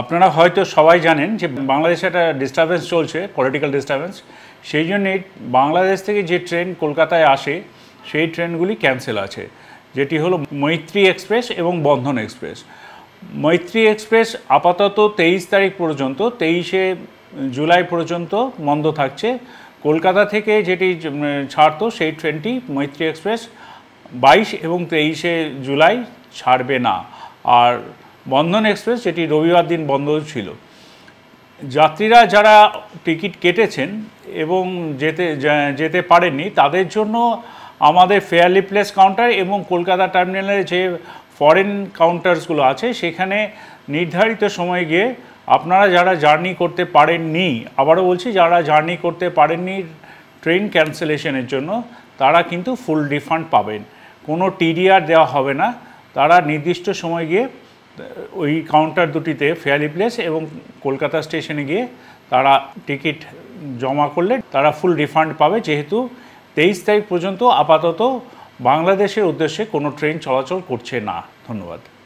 আপনারা হয়তো সবাই জানেন যে বাংলাদেশে একটা ডিস্টারবেন্স চলছে পলিটিক্যাল ডিস্টারবেন্স সেই জন্যে বাংলাদেশ থেকে যে ট্রেন কলকাতায় আসে সেই ট্রেনগুলি ক্যান্সেল আছে যেটি হলো মৈত্রী এক্সপ্রেস এবং বন্ধন এক্সপ্রেস মৈত্রী এক্সপ্রেস আপাতত তেইশ তারিখ পর্যন্ত তেইশে জুলাই পর্যন্ত বন্ধ থাকছে কলকাতা থেকে যেটি ছাড়তো সেই ট্রেনটি মৈত্রী এক্সপ্রেস বাইশ এবং তেইশে জুলাই ছাড়বে না আর বন্ধন এক্সপ্রেস যেটি রবিবার দিন বন্ধ ছিল যাত্রীরা যারা টিকিট কেটেছেন এবং যেতে যেতে পারেননি তাদের জন্য আমাদের ফেয়ারলি প্লেস কাউন্টার এবং কলকাতা টার্মিনালের যে ফরেন কাউন্টার্সগুলো আছে সেখানে নির্ধারিত সময়ে গিয়ে আপনারা যারা জার্নি করতে পারেননি আবারও বলছি যারা জার্নি করতে পারেননি ট্রেন ক্যান্সেলেশনের জন্য তারা কিন্তু ফুল রিফান্ড পাবেন কোনো টিডিআর দেওয়া হবে না তারা নির্দিষ্ট সময় গিয়ে ওই কাউন্টার দুটিতে ফেয়ারি প্লেস এবং কলকাতা স্টেশনে গিয়ে তারা টিকিট জমা করলে তারা ফুল রিফান্ড পাবে যেহেতু তেইশ তারিখ পর্যন্ত আপাতত বাংলাদেশের উদ্দেশ্যে কোনো ট্রেন চলাচল করছে না ধন্যবাদ